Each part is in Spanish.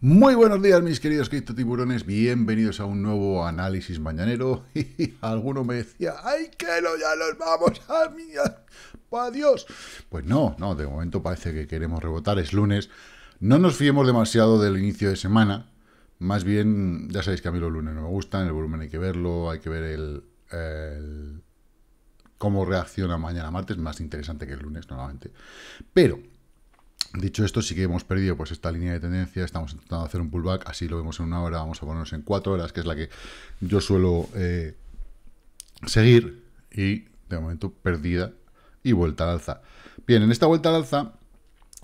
Muy buenos días mis queridos tiburones. bienvenidos a un nuevo análisis mañanero. Y alguno me decía, ¡ay, que lo ya los vamos a mí! ¡Adiós! Pues no, no, de momento parece que queremos rebotar, es lunes. No nos fiemos demasiado del inicio de semana, más bien, ya sabéis que a mí los lunes no me gustan, el volumen hay que verlo, hay que ver el cómo reacciona mañana martes, más interesante que el lunes normalmente. Pero Dicho esto, sí que hemos perdido pues, esta línea de tendencia, estamos intentando hacer un pullback, así lo vemos en una hora, vamos a ponernos en cuatro horas, que es la que yo suelo eh, seguir, y de momento perdida y vuelta al alza. Bien, en esta vuelta al alza,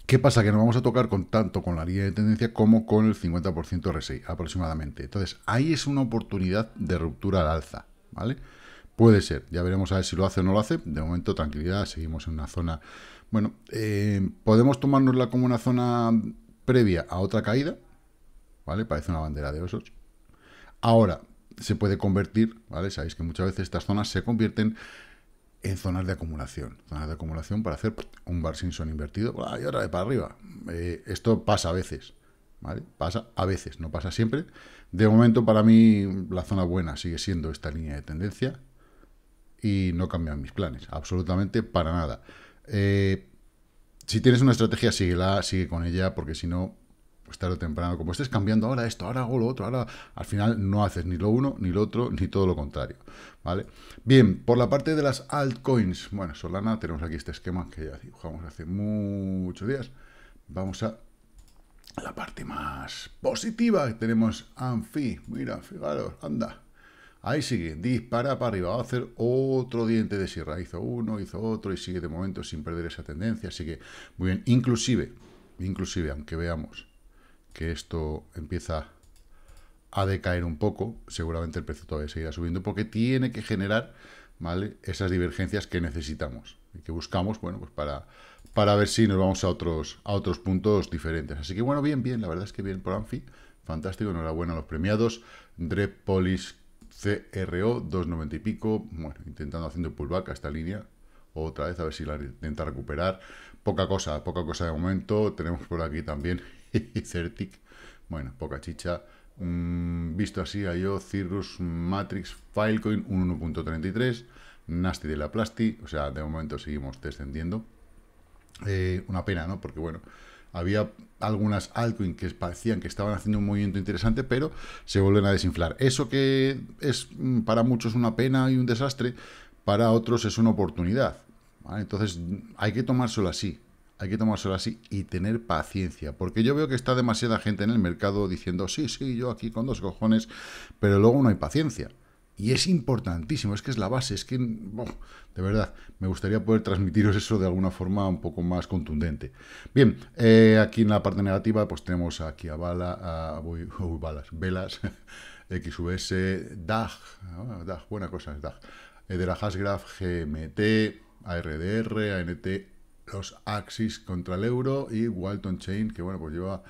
¿qué pasa? Que nos vamos a tocar con tanto con la línea de tendencia como con el 50% RSI aproximadamente. Entonces, ahí es una oportunidad de ruptura al alza, ¿vale? vale Puede ser, ya veremos a ver si lo hace o no lo hace. De momento, tranquilidad, seguimos en una zona... Bueno, eh, podemos tomárnosla como una zona previa a otra caída, ¿vale? Parece una bandera de osos. Ahora, se puede convertir, ¿vale? Sabéis que muchas veces estas zonas se convierten en zonas de acumulación. Zonas de acumulación para hacer un bar Simpson invertido y ahora de para arriba. Eh, esto pasa a veces, ¿vale? Pasa a veces, no pasa siempre. De momento, para mí, la zona buena sigue siendo esta línea de tendencia, y no cambian mis planes, absolutamente para nada. Eh, si tienes una estrategia, síguela, sigue con ella, porque si no, pues o temprano, como estés cambiando ahora esto, ahora hago lo otro, ahora al final no haces ni lo uno, ni lo otro, ni todo lo contrario, ¿vale? Bien, por la parte de las altcoins, bueno, Solana, tenemos aquí este esquema que ya dibujamos hace muchos días, vamos a la parte más positiva, tenemos Anfi, mira, fijaros, anda, Ahí sigue, dispara para arriba, va a hacer otro diente de sierra. Hizo uno, hizo otro y sigue de momento sin perder esa tendencia. Así que muy bien, inclusive, inclusive, aunque veamos que esto empieza a decaer un poco, seguramente el precio todavía seguirá subiendo porque tiene que generar ¿vale? esas divergencias que necesitamos y que buscamos bueno, pues para, para ver si nos vamos a otros, a otros puntos diferentes. Así que bueno, bien, bien, la verdad es que bien por Anfi, fantástico, enhorabuena a los premiados. Drepolis CRO 290 y pico, bueno, intentando haciendo pullback a esta línea, otra vez, a ver si la intenta recuperar. Poca cosa, poca cosa de momento. Tenemos por aquí también Certic, bueno, poca chicha. Mm, visto así, a yo, Cirrus, Matrix, Filecoin, un 1.33, Nasty de la Plasti, o sea, de momento seguimos descendiendo. Eh, una pena, ¿no? Porque bueno, había algunas altcoins que parecían que estaban haciendo un movimiento interesante, pero se vuelven a desinflar. Eso que es mm, para muchos una pena y un desastre, para otros es una oportunidad. Entonces hay que tomárselo así, hay que tomárselo así y tener paciencia, porque yo veo que está demasiada gente en el mercado diciendo, sí, sí, yo aquí con dos cojones, pero luego no hay paciencia. Y es importantísimo, es que es la base, es que, de verdad, me gustaría poder transmitiros eso de alguna forma un poco más contundente. Bien, eh, aquí en la parte negativa, pues tenemos aquí a Bala, a Balas, Velas, XVS, DAG, DAG, buena cosa es DAG, eh, de la Hasgraph, GMT, ARDR, ANT, los Axis contra el euro y Walton Chain, que bueno, pues lleva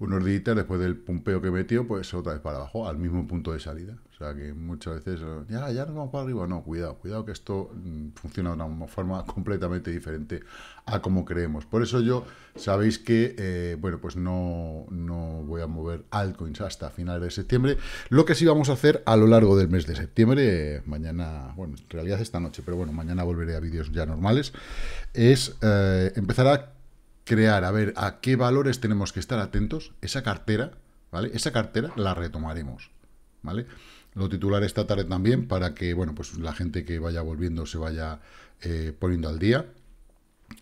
unos días después del pumpeo que metió, pues otra vez para abajo, al mismo punto de salida. O sea que muchas veces, ya, ya no vamos para arriba. No, cuidado, cuidado que esto mm, funciona de una forma completamente diferente a como creemos. Por eso yo, sabéis que, eh, bueno, pues no, voy a mover altcoins hasta finales de septiembre. Lo que sí vamos a hacer a lo largo del mes de septiembre, mañana, bueno, en realidad esta noche, pero bueno, mañana volveré a vídeos ya normales, es eh, empezar a crear, a ver, a qué valores tenemos que estar atentos, esa cartera, ¿vale? Esa cartera la retomaremos, ¿vale? Lo titularé esta tarde también para que, bueno, pues la gente que vaya volviendo se vaya eh, poniendo al día.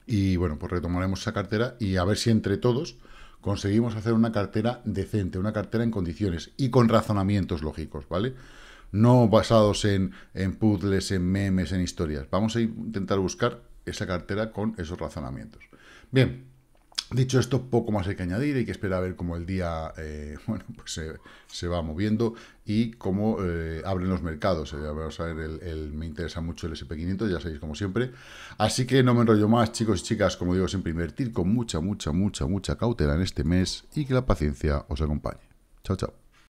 Y bueno, pues retomaremos esa cartera y a ver si entre todos conseguimos hacer una cartera decente, una cartera en condiciones y con razonamientos lógicos, ¿vale? No basados en, en puzzles, en memes, en historias. Vamos a intentar buscar esa cartera con esos razonamientos. Bien, Dicho esto, poco más hay que añadir, hay que esperar a ver cómo el día eh, bueno, pues se, va moviendo y cómo eh, abren los mercados. Eh, vamos a ver, el, me interesa mucho el SP500, ya sabéis, como siempre. Así que no me enrollo más, chicos y chicas, como digo, siempre invertir con mucha, mucha, mucha, mucha cautela en este mes y que la paciencia os acompañe. Chao, chao.